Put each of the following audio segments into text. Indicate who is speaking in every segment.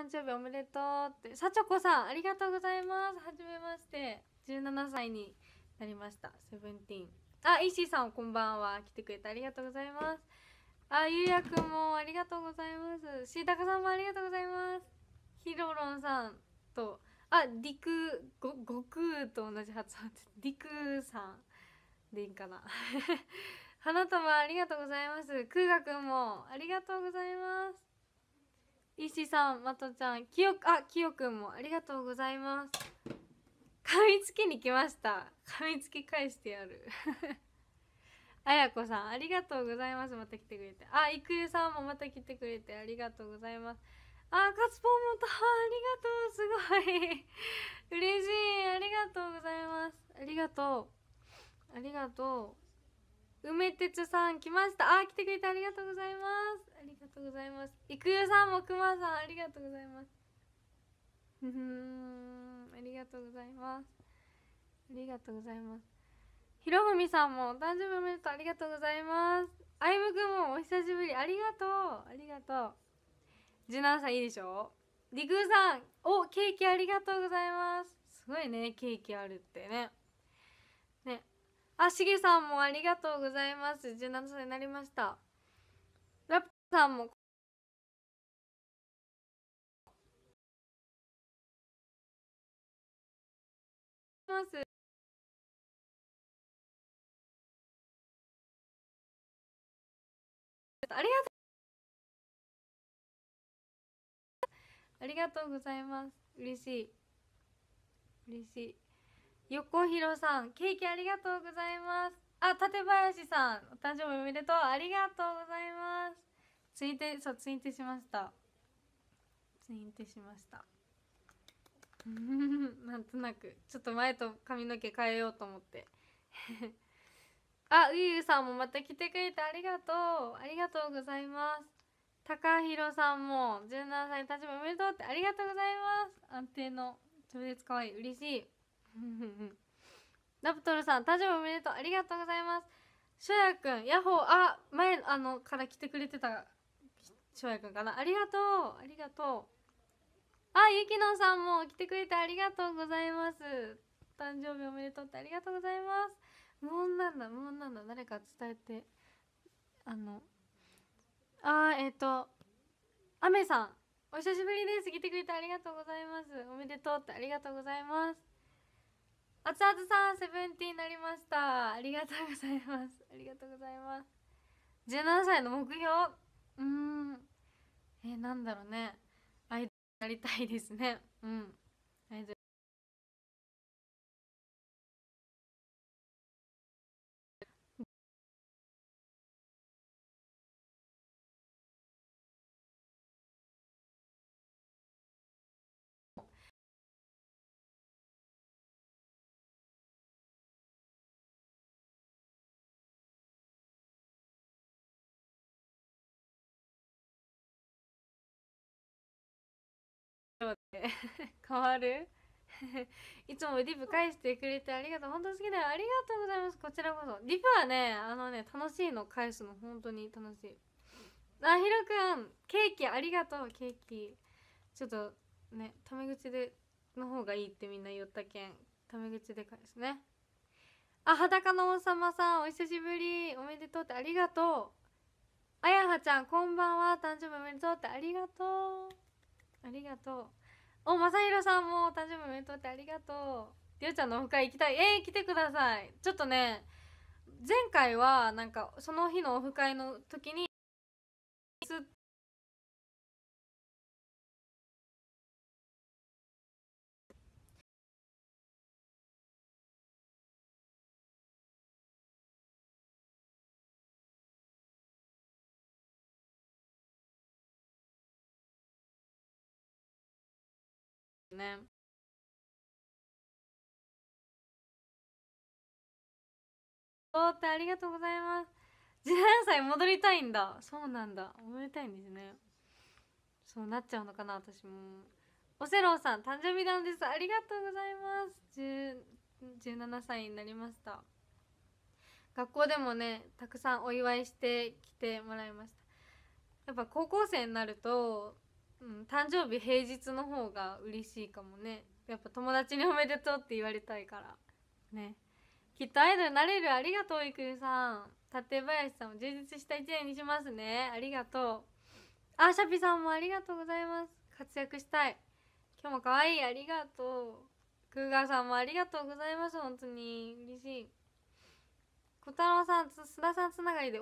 Speaker 1: 誕生日おめでとうってさちょこさんありがとうございますはじめまして17歳になりましたセブンティーンあイシーさんこんばんは来てくれてありがとうございますあゆうやくんもありがとうございますしいたかさんもありがとうございますひろろんさんとありくご悟空と同じ発音りくさんでいいかな 花束ありがとうございます空がくんもありがとうございます石さん、まとちゃん、きよ、あ、きよくんもありがとうございます。噛みつきに来ました。噛みつき返してやる。あやこさん、ありがとうございます。また来てくれて。あ、いくゆさんもまた来てくれてありがとうございます。あ、かツポんもと、ありがとう、すごい。嬉しい、ありがとうございます。ありがとう。ありがとう。梅鉄さん来ました。あ、来てくれてありがとうございます。とうございますいくゆさんもくまさんありがとうございますありがとうございますありがとうございますひろふみさんもお誕生日おめでとうありがとうございますあいむくんもお久しぶりありがとうありがとう1さんいいでしょりくさんおケーキありがとうございますすごいねケーキあるってねねあしげさんもありがとうございます17歳になりましたラプさんも
Speaker 2: ますありがとう
Speaker 1: ありがとうございます嬉しい嬉しい横広さんケーキありがとうございますあ館林さんお誕生日おめでとうありがとうございますツイートそうツインテしましたツインテしました なんとなくちょっと前と髪の毛変えようと思って あウゆうさんもまた来てくれてありがとうありがとうございます高ろさんも17歳立場おめでとうってありがとうございます安定の超絶可愛い嬉しいラプ トルさん立場おめでとうありがとうございますしょやくんヤッホーあ前あのから来てくれてたしょやくんかなありがとうありがとうあ、ゆきのさんも来てくれてありがとうございます。誕生日おめでとうってありがとうございます。無音なんだ、無音なんだ。誰か伝えて。あの、あえっ、ー、と、あめさん、
Speaker 2: お久しぶりで
Speaker 1: す。来てくれてありがとうございます。おめでとうってありがとうございます。あつあつさん、セブンティーになりました。ありがとうございます。ありがとうございます。17歳の目標うーん。えー、なんだろうねアイドルになりたいですねうんアイドル 変わる いつもリブ返してくれてありがとう。本当好きだよ。ありがとうございます。こちらこそ。リブはね、あのね、楽しいの返すの、本当に楽しい。あ、ひろくん、ケーキありがとう、ケーキ。ちょっとね、タメ口で、の方がいいってみんな言ったけん、タメ口で返すね。あ、裸の王様さん、お久しぶり。おめでとうってありがとう。あやはちゃん、こんばんは。誕生日おめでとうってありがとう。ありがとう。お、まさひろさんも誕生日おめでとうってありがとう。りょうちゃんのオフ会行きたい。えー、来てください。ちょっとね、前回はなんかその日のオフ会の
Speaker 2: 時に、ね。
Speaker 1: おーってありがとうございます。17歳戻りたいんだ。そうなんだ。戻りたいんですね。そうなっちゃうのかな、私も。オセローさん、誕生日なんです。ありがとうございます。17歳になりました。学校でもね、たくさんお祝いしてきてもらいました。やっぱ高校生になるとうん誕生日平日の方が嬉しいかもねやっぱ友達におめでとうって言われたいからねきっとアイドルなれるありがとういくさん館林さんも充実した一年にしますねありがとうあシャピさんもありがとうございます活躍したい今日も可愛いありがとうクーガーさんもありがとうございます本当に嬉しい小太郎さん須田さんつながりであ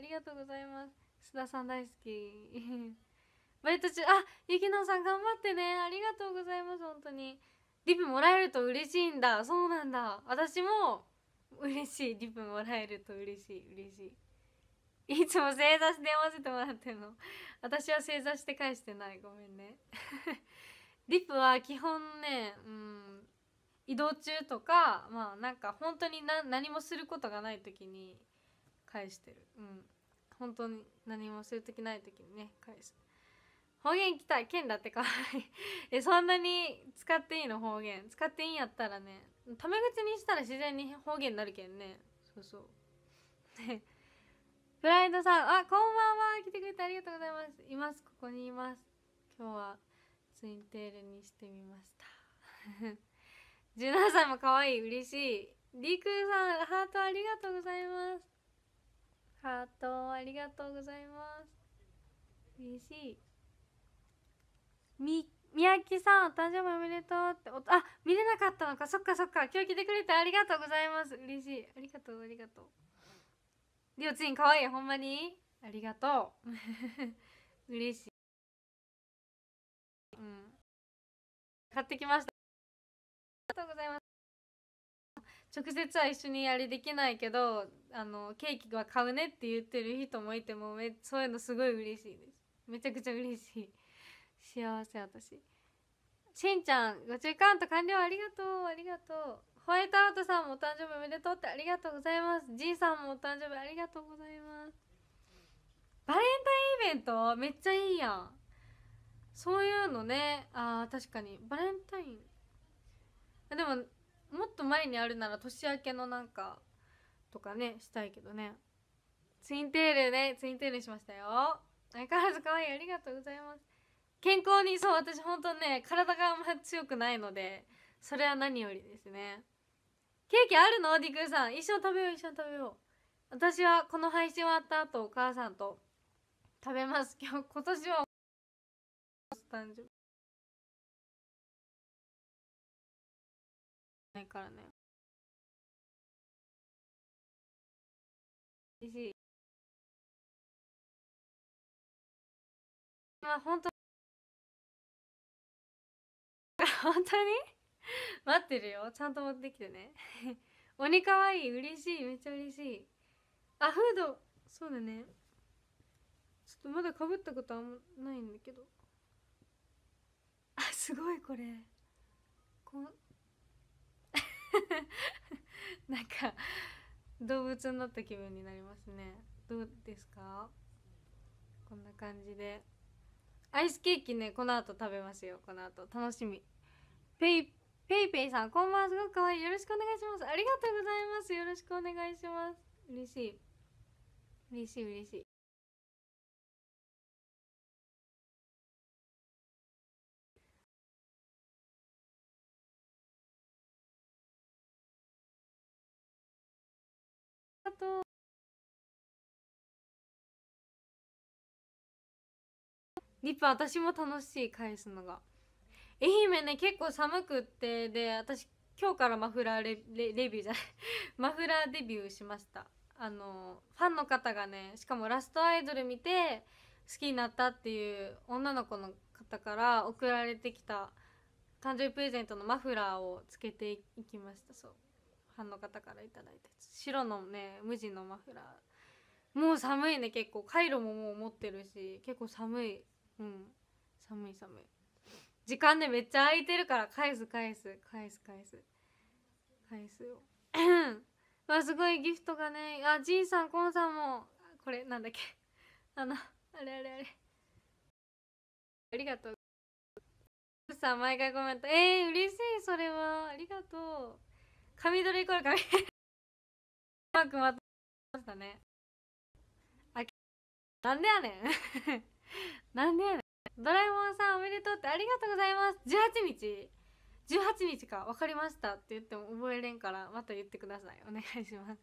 Speaker 1: りがとうございます須田さん大好き バイト中あゆきのさん頑張ってねありがとうございます本当にリプもらえると嬉しいんだそうなんだ私も嬉しいリプもらえると嬉しい嬉しいいつも正座して読ませてもらってるの私は正座して返してないごめんね リプは基本ねうん移動中とかまあなんか本当に何もすることがない時に返してるうん本当に何もする時ない時にね返す方言来た剣だってかわいい えそんなに使っていいの方言使っていいんやったらねタメ口にしたら自然に方言になるけんねそうそうプライドさんあこんばんは来てくれてありがとうございますいますここにいます今日はツインテールにしてみました17歳 も可愛い嬉しいりくさんハートありがとうございますハートありがとうございます嬉しいみ宮城さんお誕生日おめでとうっておあ見れなかったのかそっかそっか今日来てくれてありがとうございます嬉しいありがとうありがとうりょうちんかわいいほんまにありがとう嬉しいうん買ってきましたありがとうございます直接は一緒にやれできないけどあのケーキは買うねって言ってる人もいてもめそういうのすごい嬉しいですめちゃくちゃ嬉しい幸せ私しんちゃんご中間と完了ありがとうありがとうホワイトアウトさんもお誕生日おめでとうってありがとうございますじいさんもお誕生日ありがとうございますバレンタインイベントめっちゃいいやんそういうのねあー確かにバレンタインでももっと前にあるなら年明けのなんかとかねしたいけどねツインテールねツインテールしましたよ相変わらず可愛いありがとうございます健康にそう私ほんとね体があんま強くないのでそれは何よりですねケーキあるのディクーさん一緒に食べよう一緒に食べよう私はこの配信終わった後お母さんと食べます今日今年は誕生日
Speaker 2: ないからね嬉しい
Speaker 1: 今本当本当に 待ってるよちゃんと持ってきてね 鬼かわいい嬉しいめっちゃ嬉しいあフードそうだねちょっとまだかぶったことあんまないんだけどあすごいこれこん なんか動物になった気分になりますねどうですかこんな感じでアイスケーキねこの後食べますよこの後楽しみペイペイペイさんこんばんはすごく可愛いよろしくお願いしますありがとうございますよろしくお願いします嬉しい嬉しい嬉しいリップ私も楽しい返すのが愛媛ね結構寒くってで私今日からマフラーレレレビューじゃない マフラーデビューしましたあのファンの方がねしかもラストアイドル見て好きになったっていう女の子の方から送られてきた誕生日プレゼントのマフラーをつけていきましたそうファンの方から頂いた白のね無地のマフラーもう寒いね結構カイロももう持ってるし結構寒いうん寒い寒い時間ねめっちゃ空いてるから返す返す返す返す返すよ わすごいギフトがねあじいさんこんさんもこれなんだっけ あのあれあれあれありがとうさん毎回コメントえー、嬉しいそれはありがとう髪どりイコール髪うまくまとましたねあなんでやねん なんでやねんドラえもんさんおめでとうってありがとうございます18日18日か分かりましたって言っても覚えれんからまた言ってくださいお願いします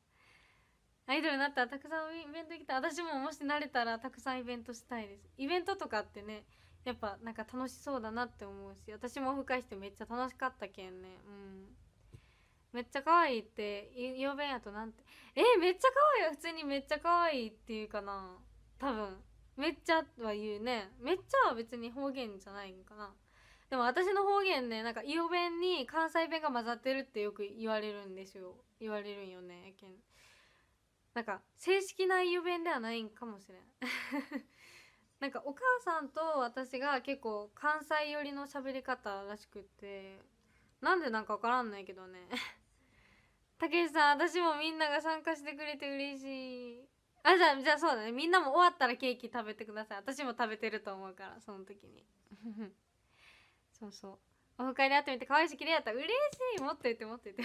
Speaker 1: アイドルになったらたくさんイベント行きたい私ももし慣れたらたくさんイベントしたいですイベントとかってねやっぱなんか楽しそうだなって思うし私もオフ会してめっちゃ楽しかったけんねうんめっちゃ可愛いって曜弁やとなんてえめっちゃ可愛い普通にめっちゃ可愛いっていうかな多分めっちゃは言うねめっちゃは別に方言じゃないんかなでも私の方言ねなんか伊予弁に関西弁が混ざってるってよく言われるんですよ言われるんよねけんなんか正式な伊予弁ではないんかもしれん なんかお母さんと私が結構関西寄りの喋り方らしくってなんでなんか分からんないけどね たけしさん私もみんなが参加してくれて嬉しいあじゃあじゃあそうだねみんなも終わったらケーキ食べてください私も食べてると思うからその時に そうそうオフ会で会ってみて可愛いし綺麗やった嬉しいもっと言ってもっと言って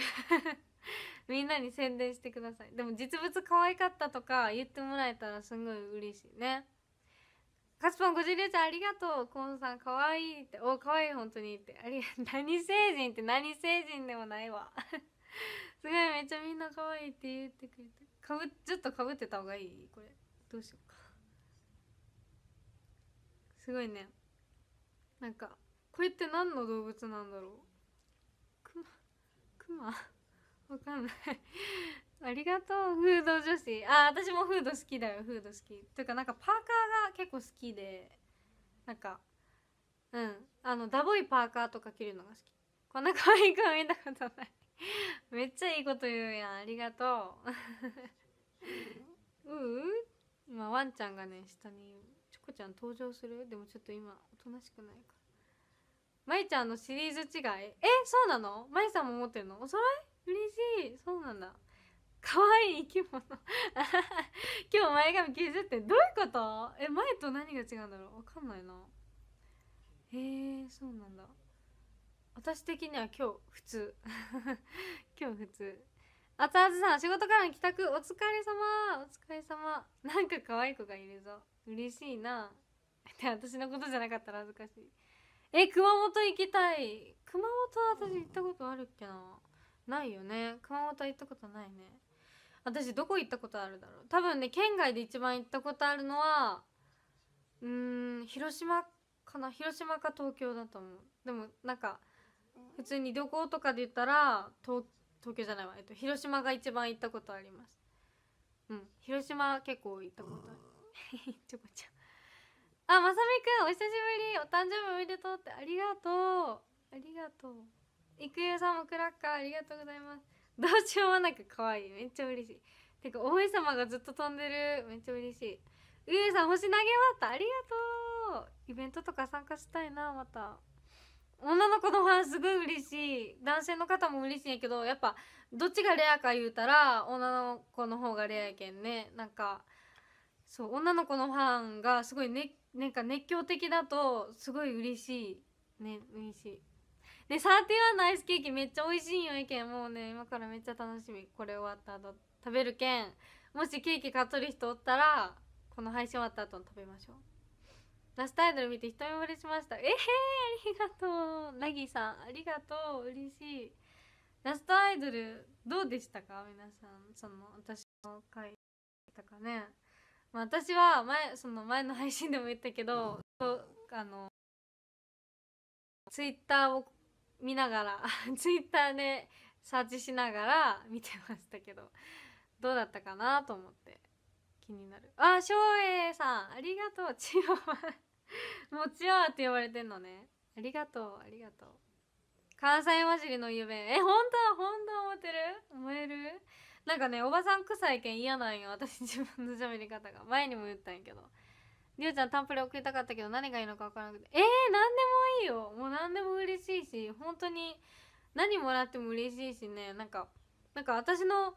Speaker 1: みんなに宣伝してくださいでも実物可愛かったとか言ってもらえたらすごい嬉しいねカツポン50流ちゃんありがとうコンさん可愛いってお可愛い本当にってあり 何星人って何星人でもないわすごいめっちゃみんな可愛いって言ってくれたかぶずっとかぶってた方がいいこれどうしようかすごいねなんかこれって何の動物なんだろうクマクマわかんない ありがとうフード女子あ私もフード好きだよフード好きというかなんかパーカーが結構好きでなんかうんあのダボいパーカーとか着るのが好きこんな可愛い顔見たことないめっちゃいいこと言うやんありがとうううん今ワンちゃんがね下にチョコちゃん登場するでもちょっと今おとなしくないからまいちゃんのシリーズ違いえそうなのまいさんも持ってるのおろい嬉しいそうなんだ可愛い生き物 今日前髪9ってどういうことえ前と何が違うんだろうわかんないなへえー、そうなんだ私的には今日普通 今日普通あつあつさん仕事からの帰宅お疲れ様お疲れ様なんか可愛い子がいるぞ嬉しいなで私のことじゃなかったら恥ずかしいえ熊本行きたい熊本私行ったことあるっけなないよね熊本行ったことないね私どこ行ったことあるだろう多分ね県外で一番行ったことあるのはうん広島かな広島か東京だと思うでもなんか普通に旅行とかで言ったら東東京じゃないわ、えっと、広島が一番行ったことありますうん広島結構行ったことある ちょこちゃんあまさみくんお久しぶりお誕生日おめでとうってありがとうありがとう郁恵さんもクラッカーありがとうございますどうしようもなく可愛いめっちゃ嬉しいてか大江様がずっと飛んでるめっちゃ嬉しい上さん星投げ終わったありがとうイベントとか参加したいなまた女の子のファンすごい嬉しい男性の方も嬉しいんやけどやっぱどっちがレアか言うたら女の子の方がレアやけんねなんかそう女の子のファンがすごい、ね、なんか熱狂的だとすごい嬉しいね嬉しいで31のアイスケーキめっちゃ美味しいんよやけんもうね今からめっちゃ楽しみこれ終わった後食べるけんもしケーキ買っとる人おったらこの配信終わった後に食べましょうラストアイドル見て一目惚れしましたえー、ありがとうラギさんありがとう嬉しいラストアイドルどうでしたか皆さんその私の回とかね、まあ、私は前その前の配信でも言ったけど、あのツイッターを見ながら ツイッターでサーチしながら見てましたけどどうだったかなと思って気になるあっ翔英さんありがとうチワワもうチワワって呼ばれてんのねありがとうありがとう関西混じりの夢え本当本当思ってる思えるなんかねおばさん臭いけん嫌なんよ私自分の喋り方が前にも言ったんやけどりゅうちゃんタンプレ送りたかったけど何がいいのか分からなくてえー、何でもいいよもう何でも嬉しいし本当に何もらっても嬉しいしねなんかなんか私の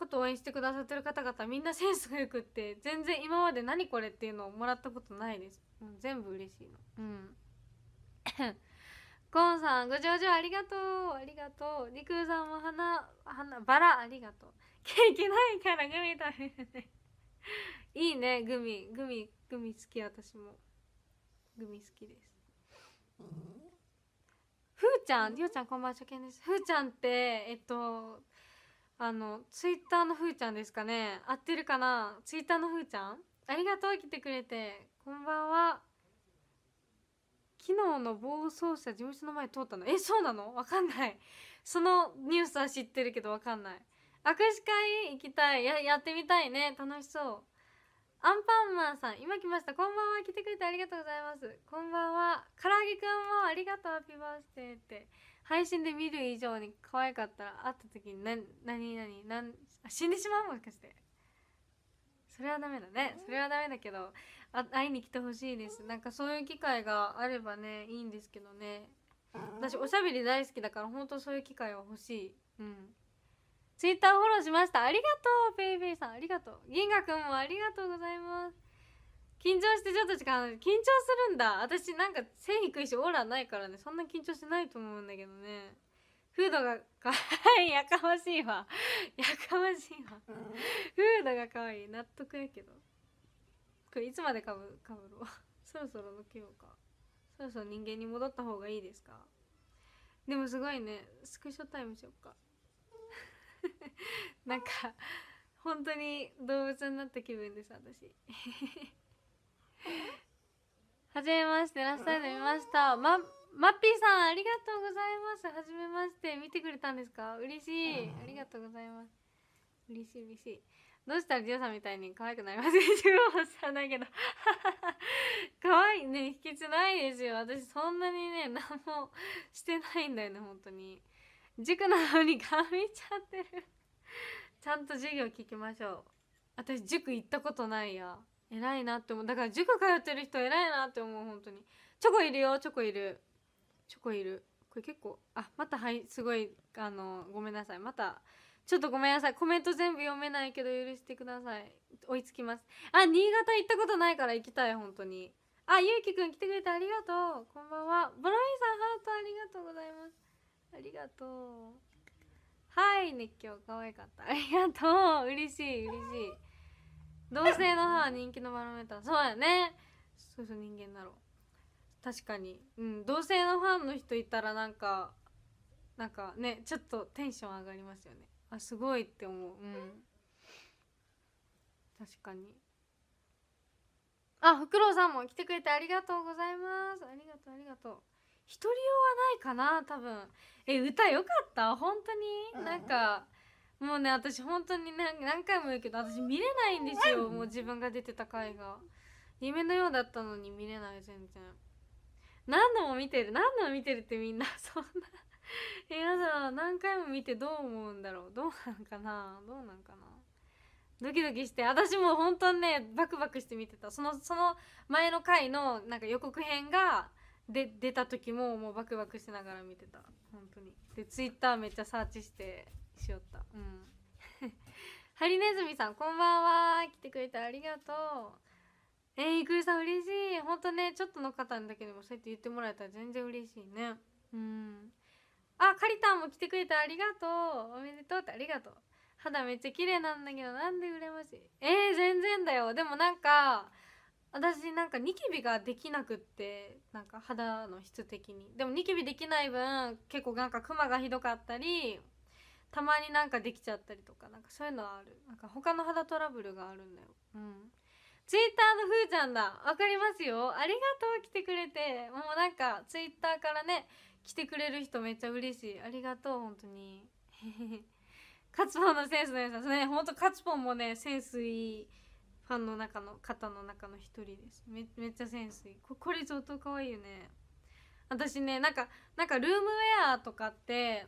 Speaker 1: こと応援してくださってる方々みんなセンスがよくって全然今まで何これっていうのをもらったことないです、うん、全部嬉しいのうんゴンさんご上場ありがとうありがとうりくさんも花花バラありがとうケーキないからグミ食べるねいいねグミグミグミ好き私もグミ好きですふーちゃんりょうちゃんこんばんは初見ですふーちゃんってえっとあのツイッターのふーちゃんですかね合ってるかなツイッターのふーちゃんありがとう来てくれてこんばんは昨日の暴走車事務所の前通ったのえそうなのわかんないそのニュースは知ってるけどわかんない握手会行きたいややってみたいね楽しそうアンパンマンさん今来ましたこんばんは来てくれてありがとうございますこんばんは唐揚げくんもありがとうハッピーバースデーって配信で見る以上に可愛かったら会った時に何何何何あ死んでしまうもしかしてそれはダメだねそれはダメだけどあ会いに来てほしいですなんかそういう機会があればねいいんですけどね私おしゃべり大好きだから本当そういう機会は欲しいうんツイッターフォローしましたありがとうペイペイさんありがとう銀河くんもありがとうございます緊張してちょっと時間緊張するんだ私なんか背低いしオーラないからねそんな緊張しないと思うんだけどねフードがかわいいやかましいわやかましいわフードがかわいい納得やけどこれいつまでかぶかぶろうそろそろ抜けようかそろそろ人間に戻った方がいいですかでもすごいねスクショタイムしよっか なんか本当に動物になった気分です私はじめまして、ラストタイド見ました。ま、マッピーさん、ありがとうございます。はじめまして、見てくれたんですか嬉しい。ありがとうございます。嬉しい、嬉しい。どうしたらジオさんみたいに可愛くなりますか自分は知らないけど 可愛いね、秘訣ないですよ。私そんなにね、何もしてないんだよね、本当に。塾なのに顔みちゃってるちゃんと授業聞きましょう。私塾行ったことないや。偉いなって思うだから塾通ってる人偉いなって思う本当にチョコいるよチョコいるチョコいるこれ結構あまたはいすごいあのごめんなさいまたちょっとごめんなさいコメント全部読めないけど許してください追いつきますあ新潟行ったことないから行きたい本当にあゆうきくん来てくれてありがとうこんばんはブロイさんハートありがとうございますありがとうはい熱狂可愛かったありがとう嬉しい嬉しい同性の母人気のバロメーターそうやねそうそう人間だろう確かにうん同性のファンの人いたらなんかなんかねちょっとテンション上がりますよねあすごいって思ううん確かにあフクロウさんも来てくれてありがとうございますありがとうありがとう一人用はないかな多分え歌よかった本当になんか、もうね私本当に何何回も言うけど私見れないんですよもう自分が出てた回が夢のようだったのに見れない全然何度も見てる何度も見てるってみんな そんな皆さ何回も見てどう思うんだろうどうなんかなどうなんかなドキドキして私も本当にねバクバクして見てたそのその前の回のなんか予告編がで出た時ももうバクバクしながら見てた本当にでツイッターめっちゃサーチしてしよったうん ハリネズミさんこんばんは来てくれてありがとうえー、いくりさん嬉しいほんとねちょっとの方にだけでもそうやって言ってもらえたら全然嬉しいねうんあカリタンも来てくれてありがとうおめでとうってありがとう肌めっちゃ綺麗なんだけどなんで羨ましいえー、全然だよでもなんか私なんかニキビができなくってなんか肌の質的にでもニキビできない分結構なんかクマがひどかったりたまになんかできちゃったりとかなんかそういうのはあるなんか他の肌トラブルがあるんだようんツイッターのふーちゃんだわかりますよありがとう来てくれてもうなんかツイッターからね来てくれる人めっちゃ嬉しいありがとう本当に カツポンのセンスの良さねほんとカツポンもねセンスいいファンの中の方の中の一人ですめめっちゃセンスいいここれ相当可愛いよね私ねなんかなんかルームウェアとかって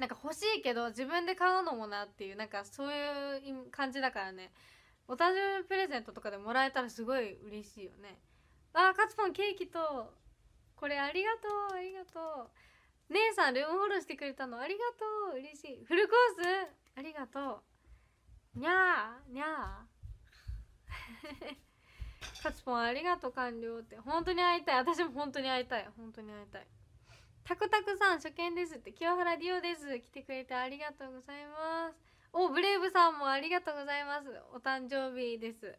Speaker 1: なんか欲しいけど自分で買うのもなっていうなんかそういう感じだからねお誕生日プレゼントとかでもらえたらすごい嬉しいよねああ、カツポンケーキとこれありがとうありがとう姉さんルームフォローしてくれたのありがとう嬉しいフルコースありがとうにゃーにゃー カツポンありがとう完了って本当に会いたい私も本当に会いたい本当に会いたいタクタクさん初見ですって清原ディオです来てくれてありがとうございますおブレイブさんもありがとうございますお誕生日です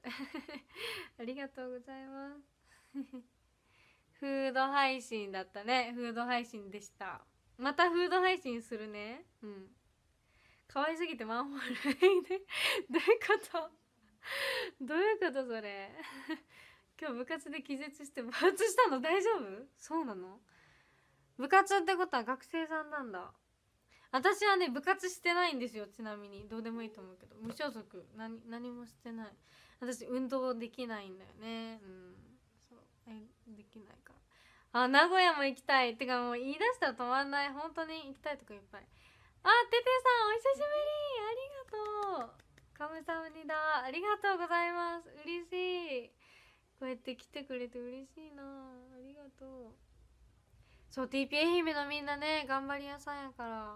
Speaker 1: ありがとうございます フード配信だったねフード配信でしたまたフード配信するねうん可愛すぎてマンホール どういうことどういうことそれ今日部活で気絶して爆発したの大丈夫そうなの部活ってことは学生さんなんだ私はね部活してないんですよちなみにどうでもいいと思うけど無所属何何もしてない私運動できないんだよねうんそうできないからあ名古屋も行きたいてかもう言い出したら止まんない本当に行きたいとこいっぱいあててさんお久しぶりありがとうカムサムニだありがとうございます嬉しいこうやって来てくれて嬉しいなありがとうそう TP a 姫のみんなね頑張り屋さんやから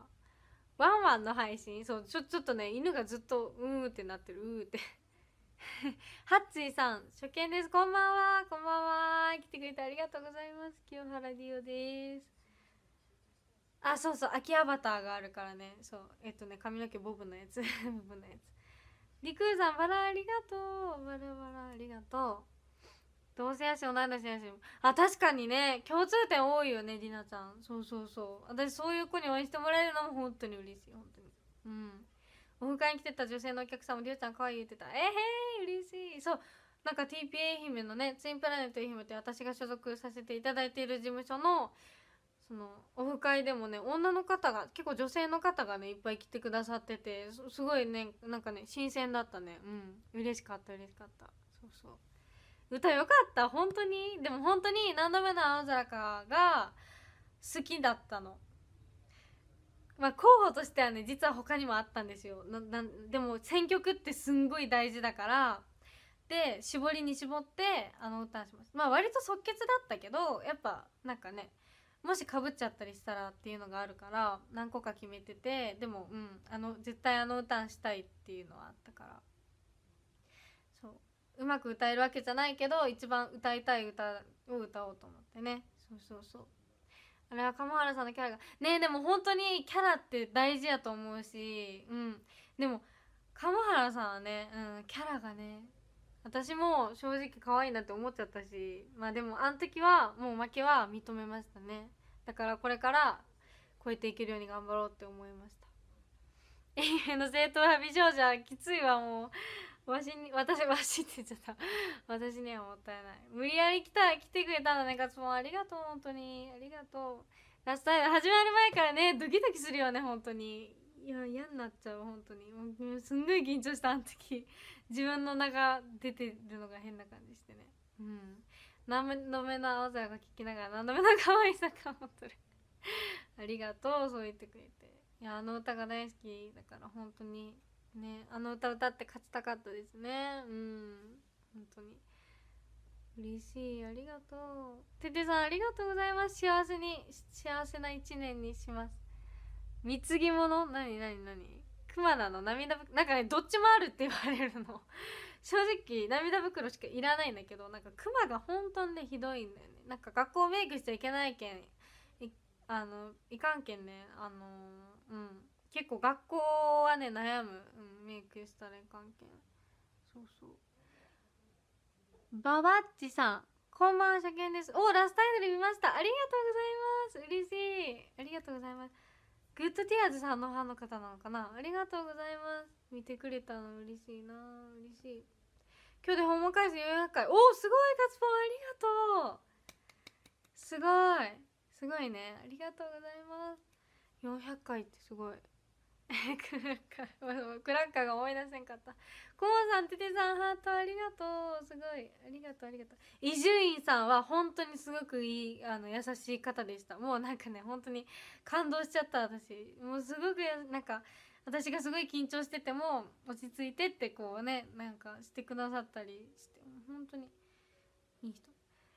Speaker 1: ワンワンの配信そうちょちょっとね犬がずっとうーってなってるうーって ハッツイさん初見ですこんばんはこんばんは来てくれてありがとうございます清原ディオですあそうそう秋アバターがあるからねそうえっとね髪の毛ボブのやつ ボブのやつりくーさんバラありがとうバラバラありがとう同性やし同い年やしあ確かにね共通点多いよねりなちゃんそうそうそう私そういう子に応援してもらえるのも本当に嬉しい本当にうんお迎えに来てた女性のお客さんもりゅうちゃん可愛い言ってたえへー嬉しいそうなんか TPA 愛媛のねツインプラネット愛媛って私が所属させていただいている事務所のそのオフ会でもね女の方が結構女性の方がねいっぱい来てくださっててすごいねなんかね新鮮だったねうん嬉しかった嬉しかったそうそう。歌よかった本当にでも本当に「何度目の青空か」が好きだったのまあ候補としてはね実は他にもあったんですよなでも選曲ってすんごい大事だからで絞りに絞ってあの歌しましたまあ割と即決だったけどやっぱなんかねもしかぶっちゃったりしたらっていうのがあるから何個か決めててでもうんあの絶対あの歌したいっていうのはあったから。うまく歌えるわけじゃないけど一番歌いたい歌を歌おうと思ってねそうそうそうあれは鴨原さんのキャラがねでも本当にキャラって大事やと思うしうんでも鴨原さんはね、うん、キャラがね私も正直可愛いなって思っちゃったしまあでもあの時はもう負けは認めましたねだからこれから超えていけるように頑張ろうって思いました永遠の正統派美少女はきついわもうわしに私わしって言っちゃった私にはもったいない無理やり来た来てくれたんだね勝もありがとう本当にありがとうラストイ始まる前からねドキドキするよね本当にいや嫌になっちゃう本当にもうすんごい緊張したあの時自分の中出てるのが変な感じしてねうん何度目の青空が聞きながら何度目の可愛さかもとるありがとうそう言ってくれていやあの歌が大好きだから本当にねあの歌歌って勝ちたかったですねうん本当に嬉しいありがとうててさんありがとうございます幸せに幸せな一年にします貢ぎ物何何何熊田の涙なんかねどっちもあるって言われるの 正直涙袋しかいらないんだけどなんか熊が本当にねひどいんだよねなんか学校メイクしちゃいけないけんあのいかんけんねあのー、うん結構学校はね悩む、うん、メイクしたらいかそうそうババッチさんこんばんは初見ですおラスタイドル見ましたありがとうございます嬉しいありがとうございますグッドティアーズさんのファンの方なのかなありがとうございます見てくれたの嬉しいな嬉しい今日で訪問回数400回おおすごいガツポンありがとうすごいすごいねありがとうございます400回ってすごいクラッカークラッカーが思い出せんかったコモさんテテさんハートありがとうすごいありがとうありがとう伊集院さんは本当にすごくいいあの優しい方でしたもうなんかね本当に感動しちゃった私もうすごくやなんか私がすごい緊張してても落ち着いてってこうねなんかしてくださったりして本当にいい人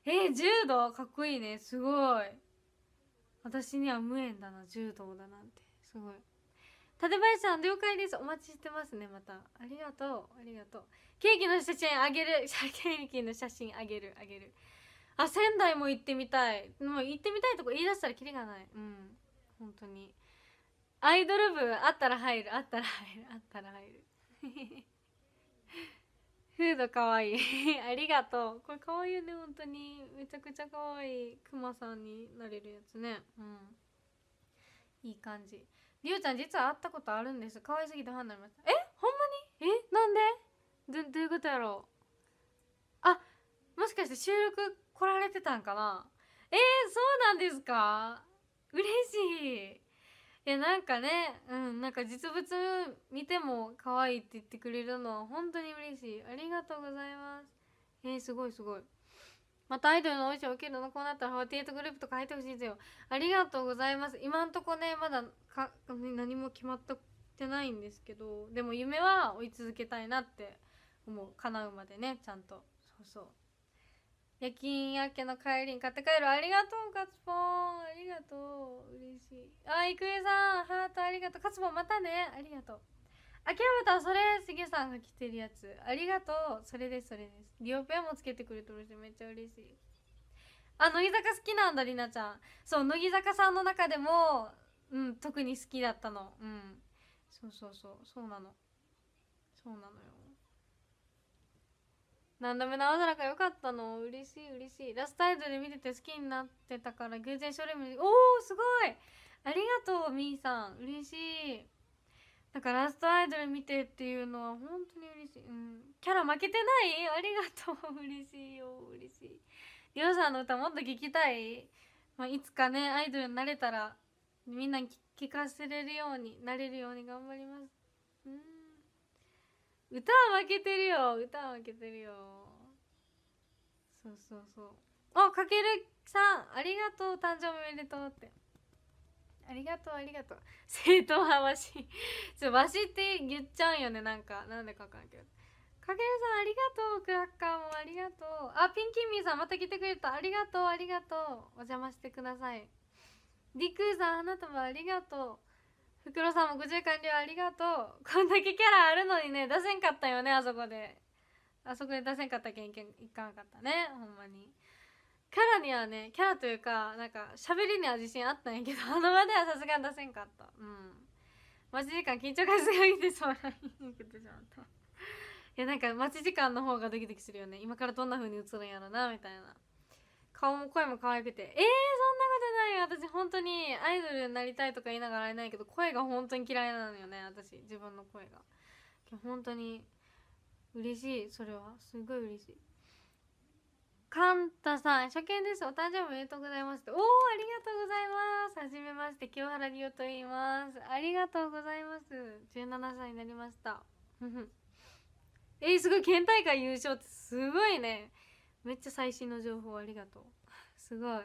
Speaker 1: えー、柔道かっこいいねすごい私には無縁だな柔道だなんてすごい立林さん了解ですお待ちしてますねまたありがとうありがとうケーキの写真あげる ケーキの写真あげるあげるあ仙台も行ってみたいもう行ってみたいとこ言い出したらキリがないうん本当にアイドル部あったら入るあったら入るあったら入る フードかわいい ありがとうこれかわいいよね本当にめちゃくちゃかわいいクマさんになれるやつねうんいい感じりゅうちゃん実は会ったことあるんです可愛すぎてファンになりましたえほんまにえなんでどどういうことやろうあもしかして収録来られてたんかなえー、そうなんですか嬉しいいやなんかねうんなんか実物見ても可愛いって言ってくれるのは本当に嬉しいありがとうございますえー、すごいすごいまたアイドルのオーディション受けるのこうなったら48グループとか入ってほしいですよありがとうございます今んとこねまだか何も決まってないんですけどでも夢は追い続けたいなって思う叶うまでねちゃんとそうそう夜勤明けの帰りに買って帰るありがとうカツポンありがとう嬉しいあ郁恵さんハートありがとうカツポンまたねありがとうあめたそれすげさんが着てるやつありがとうそれですそれですリオペアもつけてくれてるしめっちゃ嬉しいあ乃木坂好きなんだりなちゃんそう乃木坂さんの中でもうん特に好きだったのうんそうそうそうそうなのそうなのよ何度目の青空が良かったの嬉しい嬉しいラストアイドル見てて好きになってたから偶然ショレームにおおすごいありがとうみーさん嬉しいだからラストアイドル見てっていうのは本当に嬉しい、うん、キャラ負けてないありがとう嬉しいよ嬉しいりょうさんの歌もっと聴きたい、まあ、いつかねアイドルになれたらみんなに聴かせれるようになれるように頑張りますうん歌は負けてるよ歌は負けてるよそうそうそうあかけるさんありがとう誕生日おめでとうってありがとうありがとう 正統派わしわしって言っちゃうんよねなんかなんでかわかんないけどかけるさんありがとうクラッカーもありがとうあピンキンミーさんまた来てくれたありがとうありがとうお邪魔してくださいリクーさんあなたもありがとう袋さんも50完了ありがとうこんだけキャラあるのにね出せんかったよねあそこであそこで出せんかったけんいかんかったねほんまにキャラにはねキャラというかなんか喋りには自信あったんやけど あの場ではさすがに出せんかったうん待ち時間緊張感すごいてしまいにってしまったいやなんか待ち時間の方がドキドキするよね今からどんな風に映るんやろなみたいな顔も声も可愛くてえー、そんなことないよ私本当にアイドルになりたいとか言いながら会えないけど声が本当に嫌いなのよね私自分の声が本当に嬉しいそれはすごい嬉しいカンタさん、初見です。お誕生日おめでとうございます。おお、ありがとうございます。はじめまして、清原理央と言います。ありがとうございます。17歳になりました。えー、すごい、県大会優勝ってすごいね。めっちゃ最新の情報ありがとう。すごい。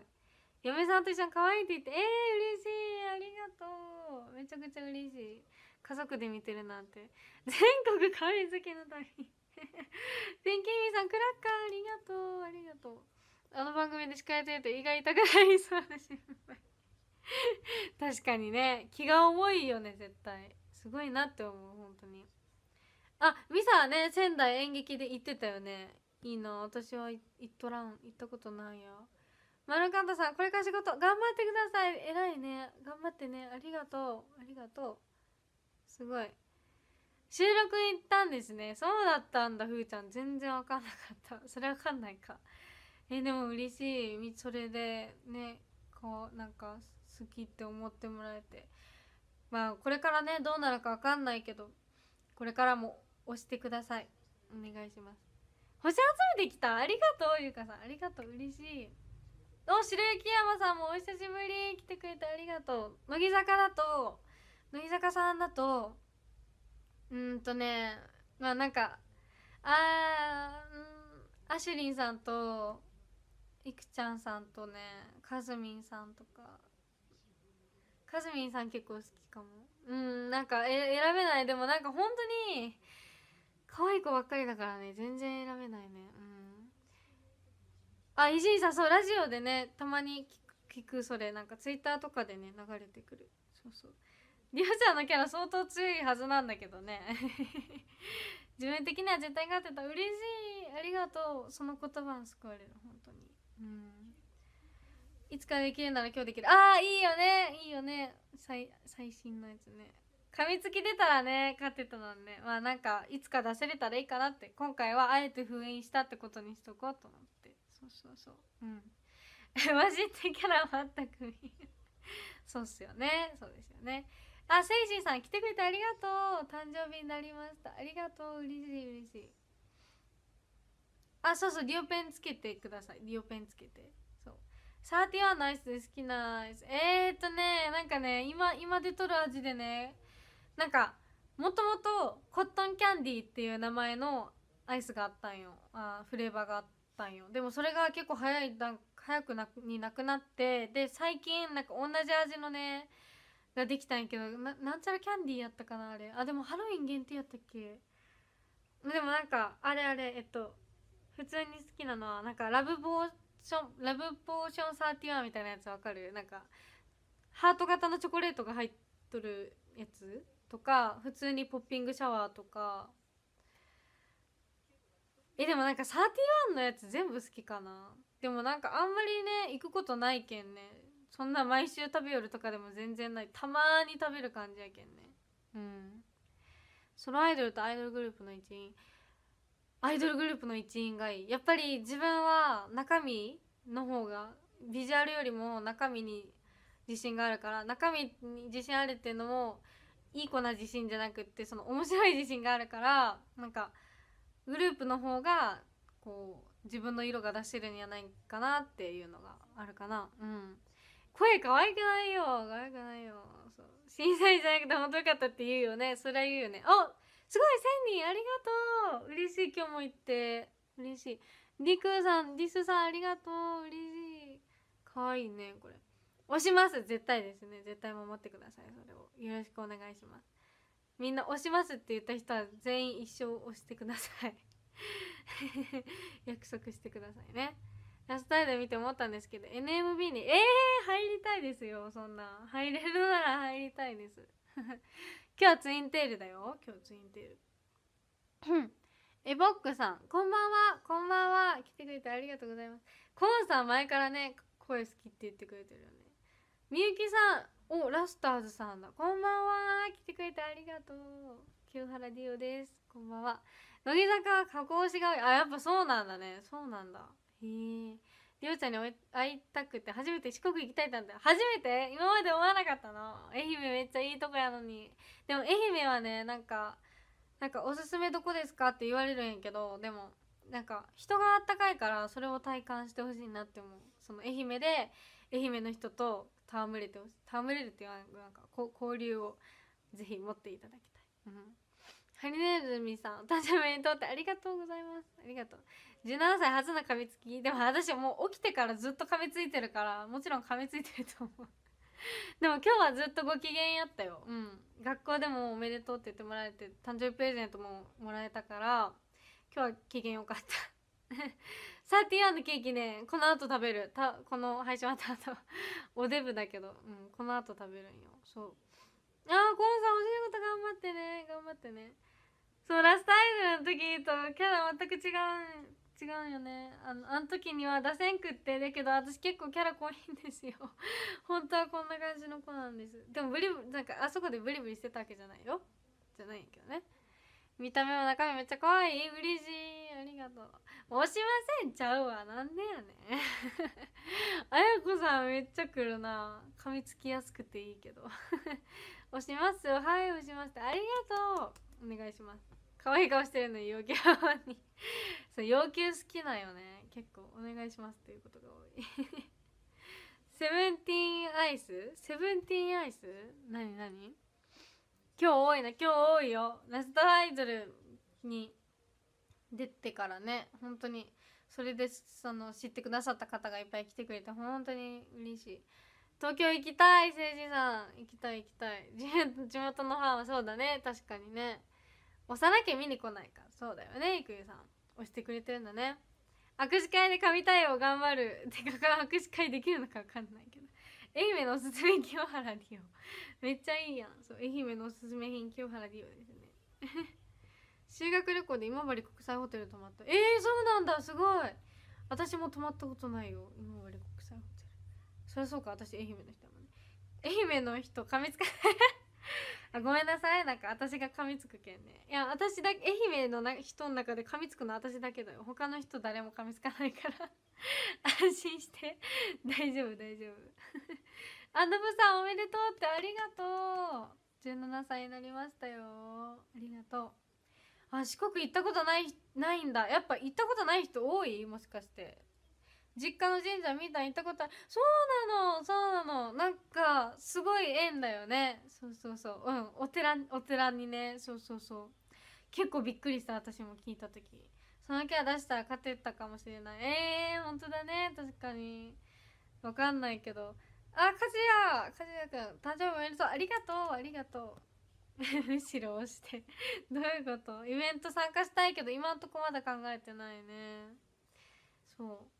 Speaker 1: 嫁さんと一緒に可愛いって言って、えー、嬉しい。ありがとう。めちゃくちゃ嬉しい。家族で見てるなんて。全国可愛い好きの旅。ピンキーミさん、クラッカー、ありがとう、ありがとう。あの番組で司会というと胃が痛くなりそうで心配。確かにね、気が重いよね、絶対。すごいなって思う、本当に。あ、ミサはね、仙台演劇で行ってたよね。いいな、私は行っとらん、行ったことないや。マルカンタさん、これから仕事、頑張ってください。偉いね。頑張ってね。ありがとう。ありがとう。すごい。収録行ったんですねそうだったんだふーちゃん全然分かんなかった それ分かんないかえでも嬉しいそれでねこうなんか好きって思ってもらえてまあこれからねどうなるか分かんないけどこれからも押してくださいお願いします星集めてきたありがとうゆかさんありがとう嬉しいお白雪山さんもお久しぶり来てくれてありがとう乃木坂だと乃木坂さんだとうんとねまあなんかあーんアシュリンさんといくちゃんさんとねかずみんさんとかかずみんさん結構好きかもうんなんかえ選べないでもなんか本当に可愛い子ばっかりだからね全然選べないねうんあ伊集院さんそうラジオでねたまに聞くそれなんかツイッターとかでね流れてくるそうそうリオちゃんのキャラ相当強いはずなんだけどね 自分的には絶対勝ってた嬉しいありがとうその言葉に救われる本当にうんいつかできるなら今日できるああいいよねいいよね最最新のやつね噛みつき出たらね勝ってたのねまあなんかいつか出せれたらいいかなって今回はあえて封印したってことにしとこうと思ってそうそうそううん マジってキャラは全くそうっすよねそうですよねあ、せいじんさん来てくれてありがとう誕生日になりましたありがとう嬉しい嬉しいあ、そうそうリオペンつけてくださいリオペンつけてそう31ナイスで好きなアイス。えー、っとねなんかね今今出とる味でねなんかもともとコットンキャンディーっていう名前のアイスがあったんよあフレーバーがあったんよでもそれが結構早い早くなになくなってで最近なんか同じ味のねができたんやけどななんちゃらキャンディーやったかなあれあでもハロウィン限定やったっけでもなんかあれあれえっと普通に好きなのはなんかラブボーションラブポーションサーティワンみたいなやつわかるなんかハート型のチョコレートが入っとるやつとか普通にポッピングシャワーとかえでもなんかサーティワンのやつ全部好きかなでもなんかあんまりね行くことないけんねそんな毎週食べよるとかでも全然ないたまに食べる感じやけんねうんソロアイドルとアイドルグループの一員アイドルグループの一員がいいやっぱり自分は中身の方がビジュアルよりも中身に自信があるから中身に自信あるっていうのもいい子な自信じゃなくってその面白い自信があるからなんかグループの方がこう自分の色が出してるんやないかなっていうのがあるかなうん声可愛くないよ可愛くないよそう震災じゃなくて本当よかったって言うよねそれは言うよねおすごい1000人ありがとう嬉しい今日も行って嬉しいりくさんりすさんありがとう嬉しい可愛いねこれ押します絶対ですね絶対守ってくださいそれをよろしくお願いしますみんな押しますって言った人は全員一生押してください 約束してくださいねラストイル見て思ったんですけど NMB にええー、入りたいですよそんな入れるなら入りたいです 今日ツインテールだよ今日ツインテールえ ボックさんこんばんはこんばんは来てくれてありがとうございますコンさん前からね声好きって言ってくれてるよねみゆきさんおラスターズさんだこんばんは来てくれてありがとう清原ディオですこんばんは乃木坂加工しがあやっぱそうなんだねそうなんだへえりょうちゃんに会いたくて初めて四国行きたいたんだ初めて今まで思わなかったの愛媛めっちゃいいとこやのにでも愛媛はねなんかなんかおすすめどこですかって言われるんやけどでもなんか人があったかいからそれを体感してほしいなって思うその愛媛で愛媛の人と戯れてほしい戯れるっていうなんか交流をぜひ持っていただきたい、うんカニネズミさんお誕生日にとってありがとうございますありがとう17歳初の噛みつきでも私もう起きてからずっと噛みついてるからもちろん噛みついてると思うでも今日はずっとご機嫌やったよ うん学校でもおめでとうって言ってもらえて誕生日プレゼントももらえたから今日は機嫌よかった サーティワンのケーキねこの後食べるたこの配信終わった後おデブだけどうんこの後食べるんよそうああコンさんお仕事頑張ってね頑張ってねそうラストアイドルの時とキャラ全く違う違うよねあのあの時には出せんくってだけど私結構キャラ濃いんですよ 本当はこんな感じの子なんですでもブリブなんかあそこでブリブリしてたわけじゃないよじゃないけどね見た目も中身めっちゃ可愛い嬉しいありがとう押しませんちゃうわなんでやね あやこさんめっちゃ来るな噛みつきやすくていいけど 押しますよ。はい押しました。ありがとうお願いします可愛い顔してるのに陽気ハに そう要求好きなよね結構お願いしますっていうことが多い セブンティーンアイスセブンティーンアイス何何今日多いな今日多いよラストアイドルに出てからね本当にそれでその知ってくださった方がいっぱい来てくれて本当に嬉しい東京行きたい誠治さん行きたい行きたい地元のファンはそうだね確かにね押さなきゃ見に来ないかそうだよねいくゆさん押してくれてるんだね握手会で神対応頑張る てか握手会できるのか分かんないけど愛媛のおすすめ清原リオめっちゃいいやんそう愛媛のおすすめ品清原リオですね 修学旅行で今治国際ホテル泊まったえー、そうなんだすごい私も泊まったことないよ今治国際ホテルそりゃそうか私愛媛の人もね愛媛の人噛みつかあごめんなさいなんか私が噛みつくけんねいや私だけ愛媛のな人の中で噛みつくの私だけだよ他の人誰も噛みつかないから 安心して大丈夫大丈夫 アンダさんおめでとうってありがとう17歳になりましたよありがとうあ四国行ったことないないんだやっぱ行ったことない人多いもしかして実家の神社みーたん行ったことあるそうなのそうなのなんかすごい縁だよねそうそうそううんお寺お寺にねそうそうそう結構びっくりした私も聞いた時そのキャラ出したら勝てたかもしれないえー、本当だね確かにわかんないけどあかじやかじやくん誕生日おめでとうありがとうありがとう むしろ押してどういうことイベント参加したいけど今んとこまだ考えてないねそう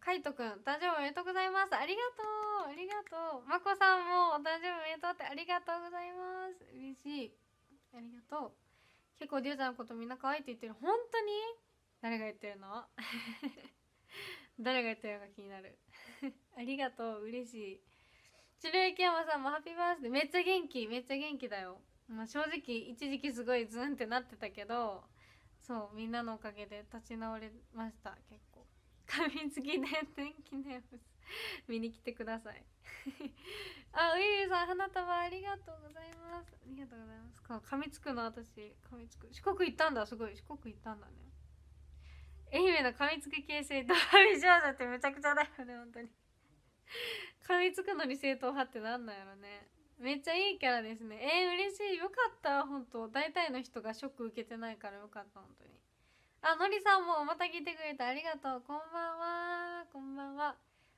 Speaker 1: カイトくん、お誕生日おめでとうございます。ありがとう、ありがとう。まこさんもお誕生日おめでとうってありがとうございます。嬉しい。ありがとう。結構りゅうちゃんのことみんな可愛いって言ってる。本当に誰が言ってるの 誰が言ってるのか気になる。ありがとう、嬉しい。ちるゆきやまさんもハッピーバースデー。めっちゃ元気、めっちゃ元気だよ。まあ、正直、一時期すごいズンってなってたけど、そう、みんなのおかげで立ち直れました、結紙付きで天気ね見に来てください あウうゆゆさん花束ありがとうございますありがとうございますか紙つくの私紙付く四国行ったんだすごい四国行ったんだね愛媛の紙つき形成と紙少女ってめちゃくちゃだよね本当に噛みつくのに正統派ってなんやろねめっちゃいいキャラですねえー、嬉しいよかった本当大体の人がショック受けてないからよかった本当にあ、のりさんもまた聞いてくれてありがとう。こんばんは。こんばんは。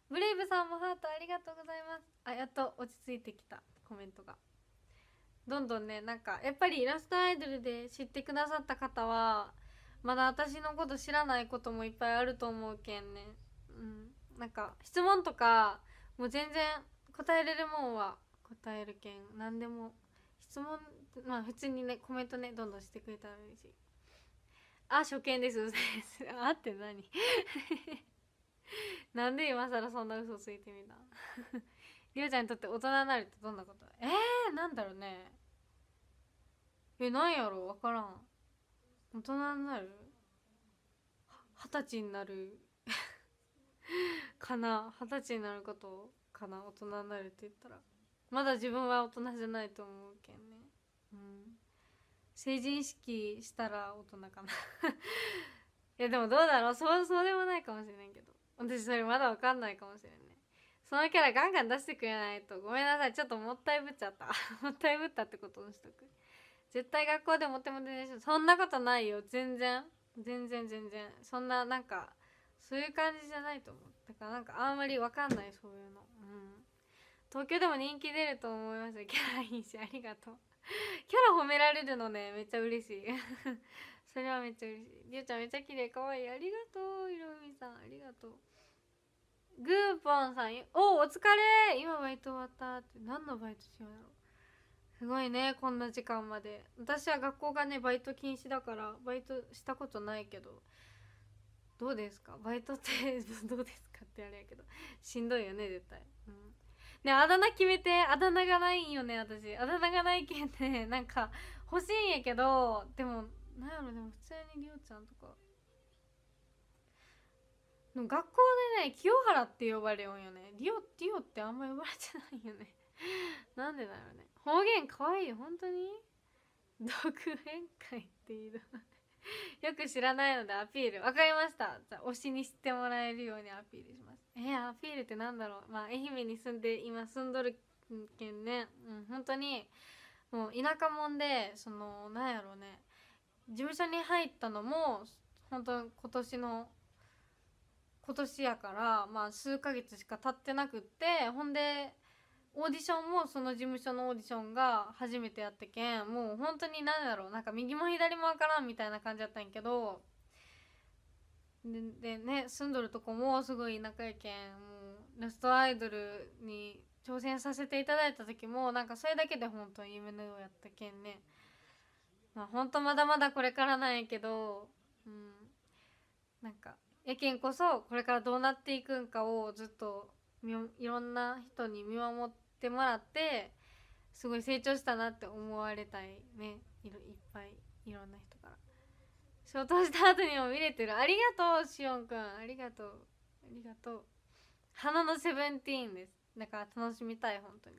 Speaker 1: ブレイブさんもハートありがとうございます。あ、やっと落ち着いてきた。コメントが。どんどんね、なんか、やっぱりイラストアイドルで知ってくださった方は、まだ私のこと知らないこともいっぱいあると思うけんね。うん。なんか、質問とか、もう全然答えれるもんは答えるけん。何でも。質問、まあ普通にね、コメントね、どんどんしてくれたら嬉しい。あ初見ですあ って何 なんで今更そんな嘘ついてみた りょうちゃんにとって大人になるってどんなことえー、なんだろうねえなんやろ分からん大人になる二十歳になるかな二十歳になることかな大人になるって言ったらまだ自分は大人じゃないと思うけんねうん成人式したら大人かな いやでもどうだろうそうそうでもないかもしれないけど私それまだわかんないかもしれないそのキャラガンガン出してくれないとごめんなさいちょっともったいぶっちゃった もったいぶったってことにしとく絶対学校でモテモテでしょそんなことないよ全然全然全然そんななんかそういう感じじゃないと思うだからなんかあんまりわかんないそういうのうん東京でも人気出ると思いますキャラいいしありがとう キャラ褒められるのねめっちゃ嬉しい それはめっちゃ嬉しいりゅうちゃんめっちゃ綺麗可愛いありがとうひろみさんありがとうグーポンさんおお疲れ今バイト終わったって何のバイトしようやろすごいねこんな時間まで私は学校がねバイト禁止だからバイトしたことないけどどうですかバイトって どうですかってあれやけどしんどいよね絶対ねあだ名決めてあだ名がないんよね私あだ名がないけんね なんか欲しいんやけどでもなんやろでも普通にりょうちゃんとかでも学校でね清原って呼ばれよんよねりおりおってあんま呼ばれてないよね なんでだろうね方言かわいい本当に独演会っていうよく知らないのでアピールわかりましたじゃあ推しに知ってもらえるようにアピールしますえアピールってなんだろうまあ愛媛に住んで今住んどるけんねうん本当にもう田舎もんでそのなんやろうね事務所に入ったのも本当今年の今年やからまあ数ヶ月しか経ってなくってほんでオーディションもその事務所のオーディションが初めてやってけんもう本当に何だろうなんか右も左も分からんみたいな感じやったんやけどでね住んどるとこもすごい田舎やけんもうラストアイドルに挑戦させていただいた時もなんかそれだけで本当に夢のようやったけんねまあ本当まだまだこれからなんやけどうんなんかやけんこそこれからどうなっていくんかをずっといろんな人に見守ってもらってすごい成長したなって思われたいねいっぱいいろんな人ートした後にも見れてるありがとうしおんくんありがとうありがとう花のセブンティーンですだから楽しみたい本当に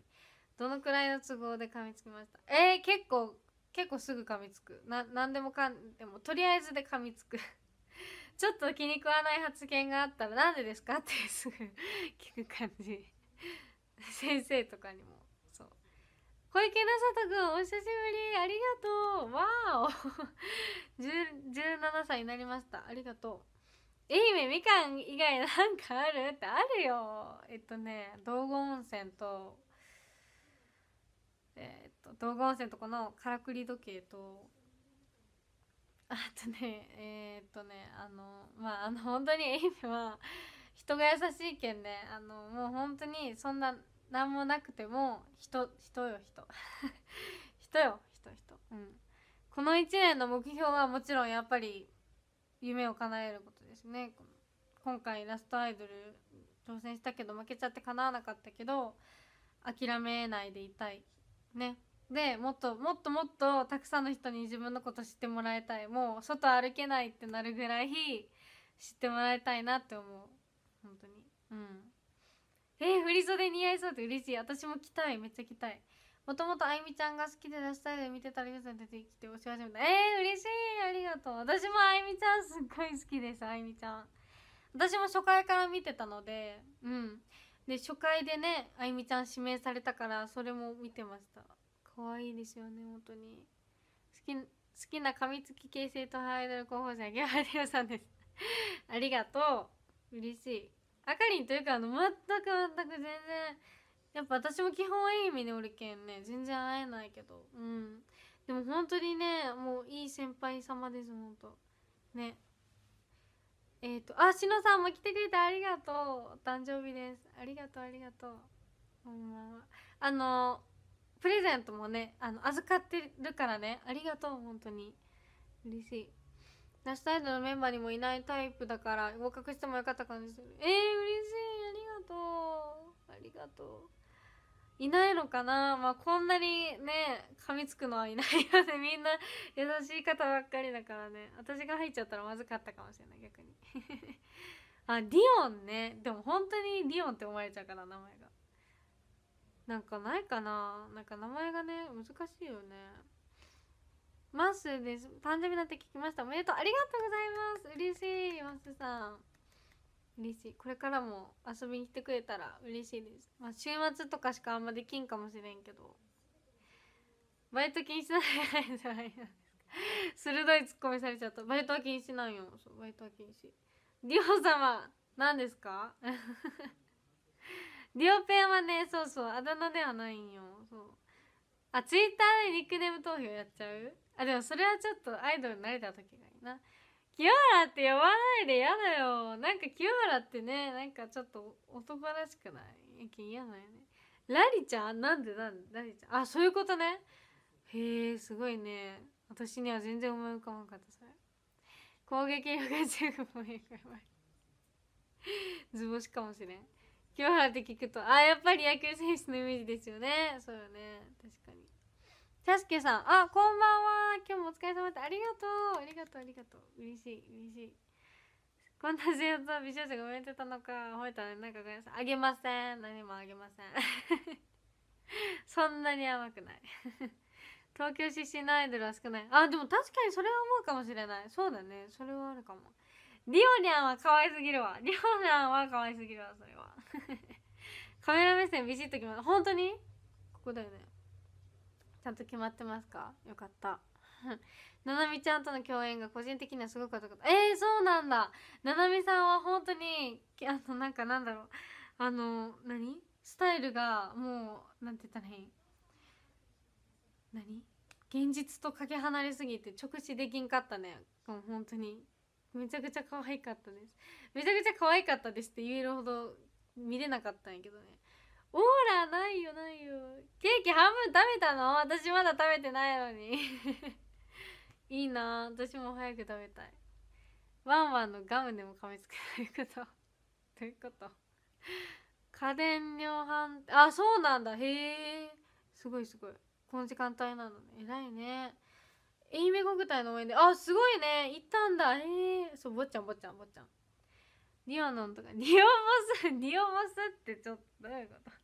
Speaker 1: どのくらいの都合で噛みつきましたえー、結構結構すぐ噛みつくな何でもかんでもとりあえずで噛みつく ちょっと気に食わない発言があったらなんでですかってすぐ聞く感じ 先生とかにも小池なさとくん、お久しぶりありがとうわーお !17 歳になりました。ありがとう。愛媛みかん以外なんかあるってあるよえっとね、道後温泉と、えっと、道後温泉とこのからくり時計と、あとね、えー、っとね、あの、まあ、あの、本当に愛媛は、人が優しいけんね、あの、もう本当にそんな、何もなくても人人よ人 人よ人人うんこの1年の目標はもちろんやっぱり夢を叶えることですね今回ラストアイドル挑戦したけど負けちゃって叶わなかったけど諦めないでいたいねでもっともっともっとたくさんの人に自分のこと知ってもらいたいもう外歩けないってなるぐらい知ってもらいたいなって思う本当にうんえ振り袖似合いそうって嬉しい私も着たいめっちゃ着たいもともとあゆみちゃんが好きで出したいで見てたら皆さん出てきて押し始めたえー、嬉しいありがとう私もあゆみちゃんすっごい好きですあゆみちゃん私も初回から見てたのでうんで初回でねあゆみちゃん指名されたからそれも見てました可愛いですよね本当に好き好きな噛みつき形成とハイドル候補者ギャハリオさんですありがとう嬉しいあかりんというかあの全く全く全然やっぱ私も基本いい意味でおるけんね全然会えないけどうんでも本当にねもういい先輩様です本当ねえっ、ー、とあしのさんも来てくれてありがとうお誕生日ですありがとうありがとうんあのプレゼントもねあの預かってるからねありがとう本当に嬉しいナシタイルのメンバーにもいないタイプだから合格してもよかった感じするえー、嬉しいありがとうありがとういないのかなまあこんなにね噛みつくのはいないよね みんな優しい方ばっかりだからね私が入っちゃったらまずかったかもしれない逆に あディオンねでも本当にディオンって思われちゃうから名前がなんかないかななんか名前がね難しいよねマッスーです誕生日だって聞きましたおめでとうありがとうございます嬉しいマッスーさん嬉しいこれからも遊びに来てくれたら嬉しいですまあ週末とかしかあんまできんかもしれんけどバイト禁止なんじゃないですか鋭いツッコミされちゃったバイトは禁止なんよそうバイトは禁止ディオ様何ですかディ オペンはねそうそうあだ名ではないんよそうあツイッターでニックネーム投票やっちゃうあでもそれはちょっとアイドルになれた時がいいな清原って呼ばないで嫌だよなんか清原ってねなんかちょっと男らしくない嫌だよねラリちゃんなんでなんでラリちゃんあそういうことねへえすごいね私には全然思い浮かばなかったそれ攻撃力が強くもいいから図星かもしれん清原って聞くとあやっぱり野球選手のイメージですよねそうよね確かにたすけさん、あ、こんばんは。今日もお疲れ様でありがとう。ありがとう、ありがとう。嬉しい、嬉しい。こんな生は美少女が埋めてたのか、吠えたらなんかごめんなさい。あげません。何もあげません。そんなに甘くない 東京出身のアイドルは少ない。あ、でも確かにそれは思うかもしれない。そうだね。それはあるかも。リオニャンは可愛すぎるわ。リオニャンは可愛すぎるわ、それは。カメラ目線ビシッときます。本当にここだよね。ちゃんと決まってますかよかったななみちゃんとの共演が個人的にはすごかったえー、そうなんだななみさんは本当にあのなんかなんだろうあの何スタイルがもうなんて言ったらいい何現実とかけ離れすぎて直視できんかったねもう本当にめちゃくちゃ可愛かったですめちゃくちゃ可愛かったですって言えるほど見れなかったんやけどねオーラないよないよケーキ半分食べたの私まだ食べてないのに いいな私も早く食べたいワンワンのガムでも噛みつけないこと どういうこと家電量販あそうなんだへえすごいすごいこの時間帯なのね偉いね愛媛国体の応援であすごいね行ったんだへえそう坊ちゃん坊ちゃん坊ちゃんデオノンとかデオ モスデオモスってちょっとどういうこと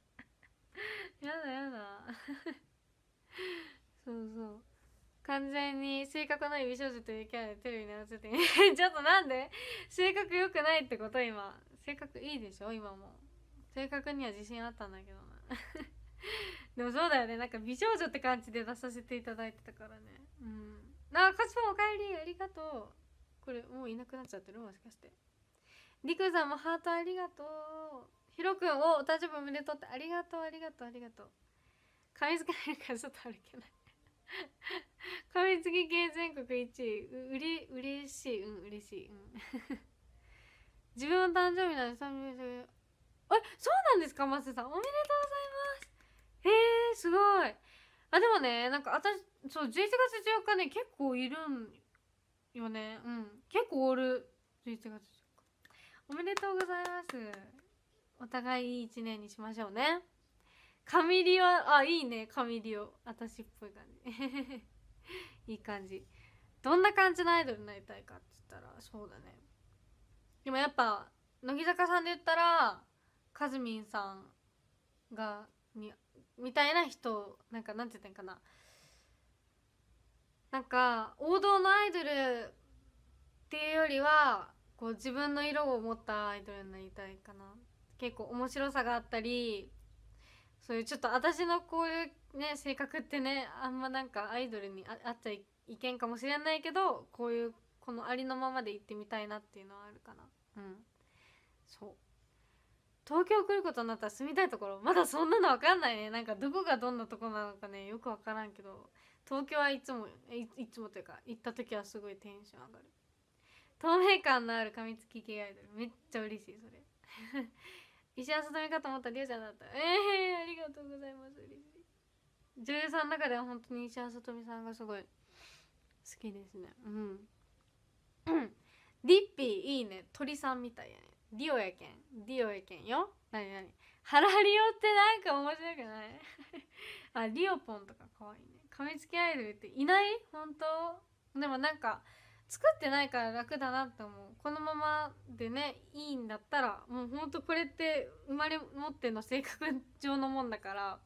Speaker 1: やだやだ そうそう完全に性格のい美少女というキャラでテレビにわせて ちょっとなんで性格良くないってこと今性格いいでしょ今も性格には自信あったんだけどなでもそうだよねなんか美少女って感じで出させていただいてたからねうんあかちポンおかえりありがとうこれもういなくなっちゃってるもしかしてりくさんもハートありがとうヒロ君おお誕生日おめでとうってありがとうありがとうありがとう髪付けないからちょっと歩けない髪付き系全国1位ううれ嬉しいうん嬉しいうん自分の誕生日なんですあれそうなんですかマスさんおめでとうございますへえー、すごいあでもねなんか私そう11月14日ね結構いるんよねうん結構おる11月14日おめでとうございますお互いいい一年にしましょうね神リオあいいね神リオ私っぽい感じ いい感じどんな感じのアイドルになりたいかって言ったらそうだねでもやっぱ乃木坂さんで言ったらカズミンさんがにみたいな人なんかなんて言ったんかななんか王道のアイドルっていうよりはこう自分の色を持ったアイドルになりたいかな結構面白さがあったりそういうちょっと私のこういうね性格ってねあんまなんかアイドルにあっちゃいけんかもしれないけどこういうこのありのままで行ってみたいなっていうのはあるかなうんそう東京来ることになったら住みたいところまだそんなの分かんないねなんかどこがどんなとこなのかねよく分からんけど東京はいつもいつもというか行った時はすごいテンション上がる透明感のある噛みつき系アイドルめっちゃ嬉しいそれ石遊びかと思ったりゅうちゃんだったええー、ありがとうございます嬉しい女優さんの中では本当に石とみさんがすごい好きですねうんリッピーいいね鳥さんみたいやねディオやけんディオやけんよなになにハラリオってなんか面白くないあリオポンとか可愛いね噛みつきアイドルっていない本当でもなんか作ってないから楽だなと思うこのままでねいいんだったらもうほんとこれって生まれ持っての性格上のもんだから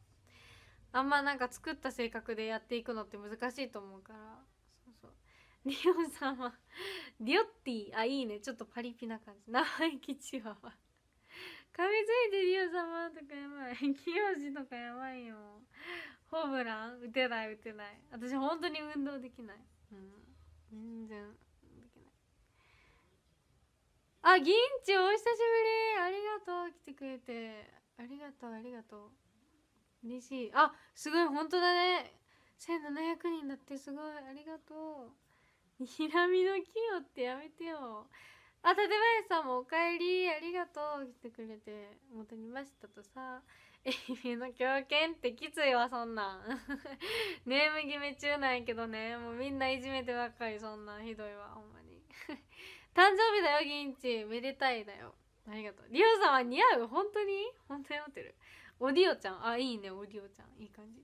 Speaker 1: あんまなんか作った性格でやっていくのって難しいと思うからそうそうオンさんはディオッティあいいねちょっとパリピな感じ生意気チワワ噛みついてリオ様とかやばい清志とかやばいよホームラン打てない打てない私本当に運動できないうん全然できないあ銀ちお久しぶりありがとう来てくれてありがとうありがとう嬉しいあすごい本当だね1700人だってすごいありがとうひらみの木よってやめてよあ立林さんもおかえりありがとう来てくれて戻にましたとさ愛媛の狂犬ってきついわそんなん ネーム決め中なんやけどねもうみんないじめてばっかりそんなんひどいわほんまに 誕生日だよ銀ちめでたいだよありがとうリオさんは似合う本当に本当に思ってるおディオちゃんあいいねおディオちゃんいい感じ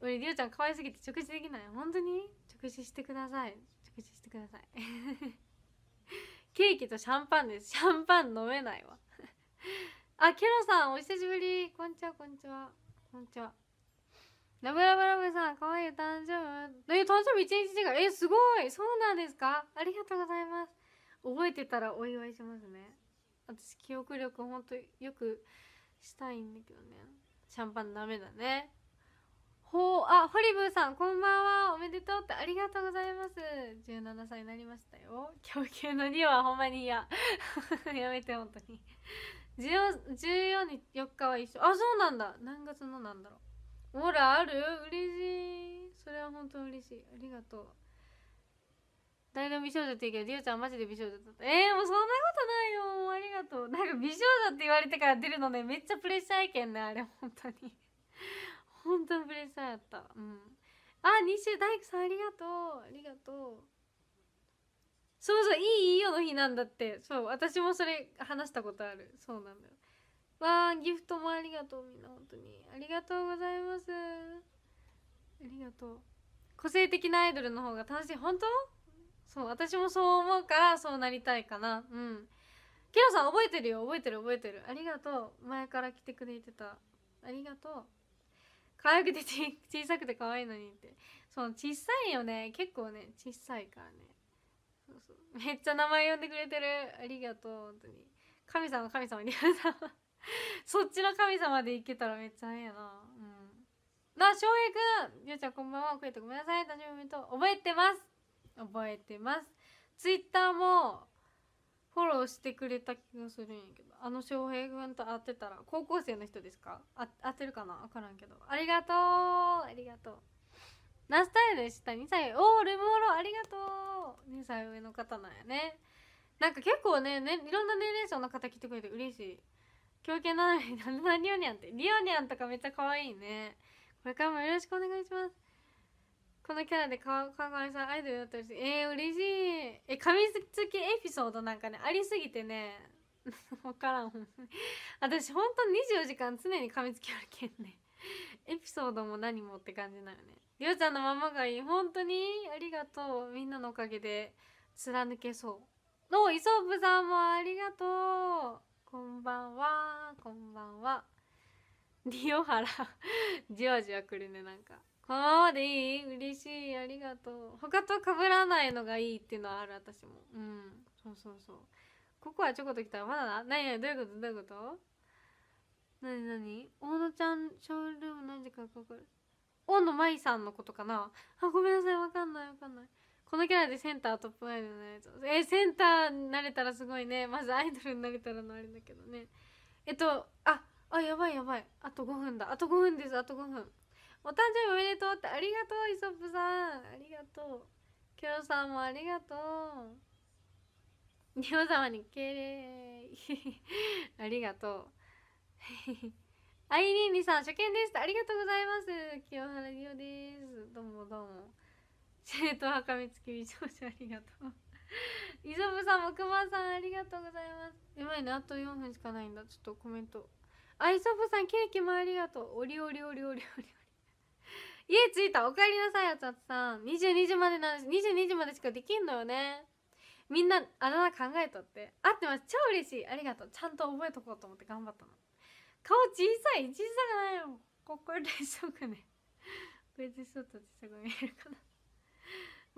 Speaker 1: 俺リオちゃん可愛すぎて直視できない本当に直視してください直視してください ケーキとシャンパンですシャンパン飲めないわあ、ケロさん、お久しぶり。こんにちは、こんにちは。こんにちは。ラブラブラブさん、かわいい誕生日。え、誕生日1日違い。え、すごい。そうなんですかありがとうございます。覚えてたらお祝いしますね。私、記憶力ほんとよくしたいんだけどね。シャンパンダメだね。ほう、あ、ホリブーさん、こんばんは。おめでとうって、ありがとうございます。17歳になりましたよ。供日の2はほんまに嫌。やめて、ほんとに14日4日は一緒あそうなんだ何月のなんだろうほらある嬉しいそれは本当嬉しいありがとう誰が美少女って言うけどりおちゃんマジで美少女だったえー、もうそんなことないよありがとうなんか美少女って言われてから出るのねめっちゃプレッシャーいけんねあれ本当に本当にプレッシャーやったうんあ西大工さんありがとうありがとう
Speaker 2: そうそうい
Speaker 1: いよの日なんだってそう私もそれ話したことあるそうなだよわあギフトもありがとうみんな本当にありがとうございますありがとう個性的なアイドルの方が楽しい本当そう私もそう思うからそうなりたいかなうんケロさん覚えてるよ覚えてる覚えてるありがとう前から来てくれてたありがとう可愛くて 小さくて可愛いのにってそう小さいよね結構ね小さいからねそうめっちゃ名前呼んでくれてるありがとう本当に神様神様リアルそっちの神様でいけたらめっちゃええやなうんな翔平くんゆうちゃんこんばんはクれとごめんなさい誕生日と覚えてます覚えてますツイッターもフォローしてくれた気がするんやけどあの翔平君と会ってたら高校生の人ですかあ合ってるかな分からんけどありがとうありがとうナスタイルでした2歳おーレモロありがとう2歳上の方なんやねなんか結構ねねいろんな年齢層の方来てくれて嬉しい狂犬なの になんだリオニャンってリオニャンとかめっちゃ可愛いねこれからもよろしくお願いしますこのキャラで川上さんアイドルだったりしてえー、嬉しいえかみつきエピソードなんかねありすぎてね分 からん 私ほんと24時間常にかみつきあるけんね エピソードも何もって感じなのねりょうちゃんのままがいい本当にありがとうみんなのおかげで貫けそうのそぶさんもありがとうこんばんはこんばんはリオハラ じわじわくるねなんかこのままでいい嬉しいありがとう他と被らないのがいいっていうのはある私もうんそうそうそうここはちょこっと来たらまだな何やどういうことどういうことなになに大野ちゃんショールーム何時間かかる大野舞さんのことかなあごめんなさいわかんないわかんないこのキャラでセンタートップアイドルになれたえセンターになれたらすごいねまずアイドルになれたらのあれだけどねえっとああやばいやばいあと5分だあと5分ですあと5分お誕生日おめでとうってありがとうイソップさんありがとうキョロさんもありがとう ニオ様に敬礼ありがとうアイリーニさん初見でしたありがとうございます清原りおですどうもどうも生徒はかみつき美少女ありがとうイゾブさんもくまさんありがとうございますやばいねあと4分しかないんだちょっとコメントあイゾブさんケーキもありがとうおりおりおりおりおり家着いたおかえりなさいあつあつさん22時までなんです22時までしかできんのよねみんなあだ名考えとって合ってます超嬉しいありがとうちゃんと覚えとこうと思って頑張ったの顔小さい小さくないよここでしょかねこれでちょっと小さく見えるかな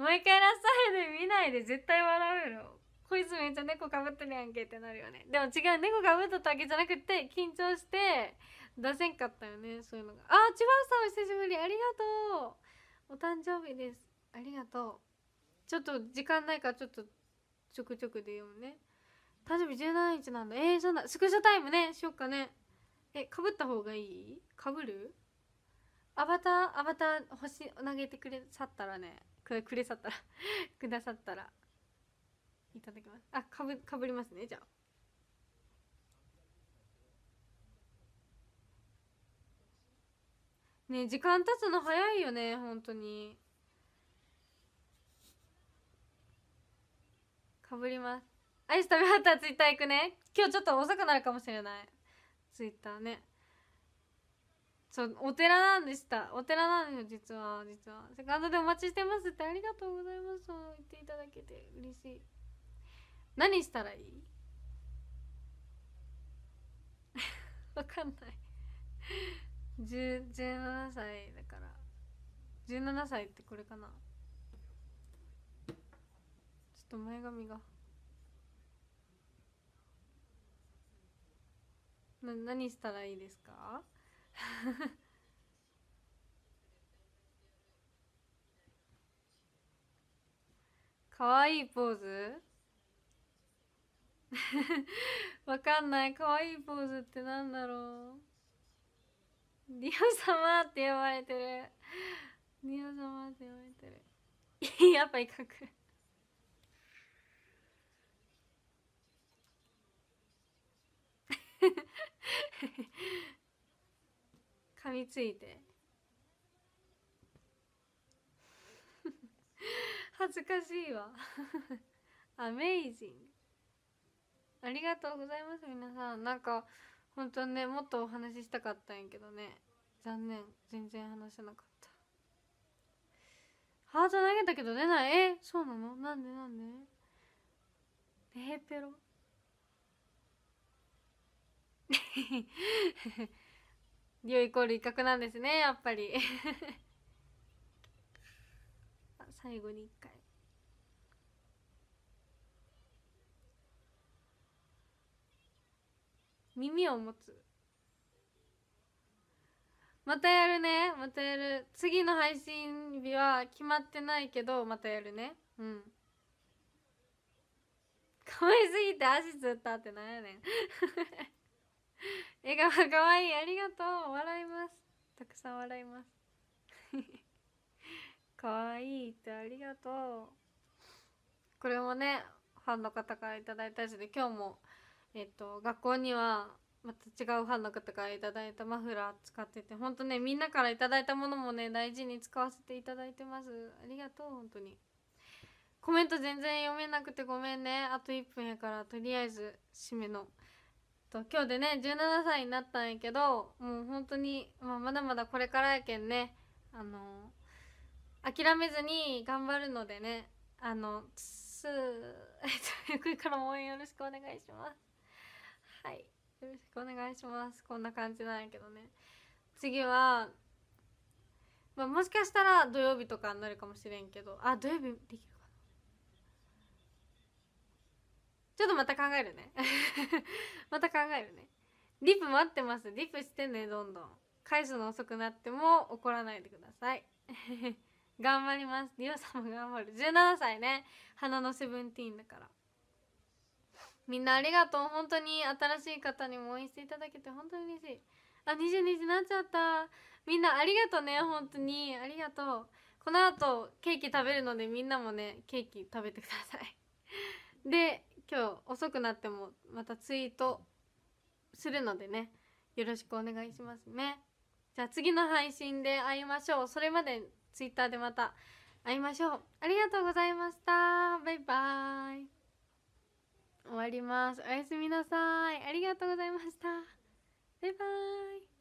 Speaker 1: もう一回ラストヘで見ないで絶対笑うよこいつめっちゃ猫かぶってるやんけってなるよねでも違う猫かぶっただけじゃなくて緊張して出せんかったよねそういうのがあっ千葉さんお久しぶりありがとうお誕生日ですありがとうちょっと時間ないからちょっとちょくちょくで読むね誕生日17日なんだえー、そんなスクショタイムねしよっかねえかぶった方がいいかぶるアバターアバター星投げてくれさったらねくくれさったら くださったらいただきますあかぶかぶりますねじゃあね時間経つの早いよね本当にかぶりますアイス食べはったらツイッター行くね今日ちょっと遅くなるかもしれないツイッターねそうお寺なんでしたお寺なんですよ実は実はセカンドでお待ちしてますってありがとうございます言っていただけて嬉しい何したらいい わかんない17歳だから17歳ってこれかなちょっと前髪が。な何したらいいですかかわいいポーズ わかんないかわいいポーズってなんだろうリオ様って呼ばれてるリオ様って呼ばれてる やっぱ威嚇 噛みついて 恥ずかしいわ アメイジングありがとうございます皆さんなんか本当ねもっとお話ししたかったんやけどね残念全然話せなかったハート投げたけど出ないえそうなのなんでなんでえペロリオイコール威嚇なんですねやっぱり 最後に一回耳を持つまたやるねまたやる次の配信日は決まってないけどまたやるねうん可愛すぎて足つったってなんやねん笑顔かわいいありがとう笑いますたくさん笑いますかわいいってありがとうこれもねファンの方から頂いたやつで今日もえっと学校にはまた違うファンの方から頂いたマフラー使っててほんとねみんなから頂いたものもね大事に使わせていただいてますありがとう本当にコメント全然読めなくてごめんねあと1分やからとりあえず締めのと今日でね17歳になったんやけどもう本当に、まあ、まだまだこれからやけんねあの諦めずに頑張るのでねあのすゆ っくりからも応援よろしくお願いしますはいよろしくお願いしますこんな感じなんやけどね次は、まあ、もしかしたら土曜日とかになるかもしれんけどあ土曜日できるちょっとまた考えるね また考えるねリップ待ってますリップしてねどんどん返すの遅くなっても怒らないでください 頑張りますリオさんも頑張る17歳ね花のセブンティーンだからみんなありがとう本当に新しい方にも応援していただけて本当に嬉しいあ22時になっちゃったみんなありがとうね本当にありがとうこの後ケーキ食べるのでみんなもねケーキ食べてください で今日遅くなってもまたツイートするのでねよろしくお願いしますねじゃあ次の配信で会いましょうそれまでツイッターでまた会いましょうありがとうございましたバイバーイ終わりますおやすみなさいありがとうございましたバイバ
Speaker 2: ーイ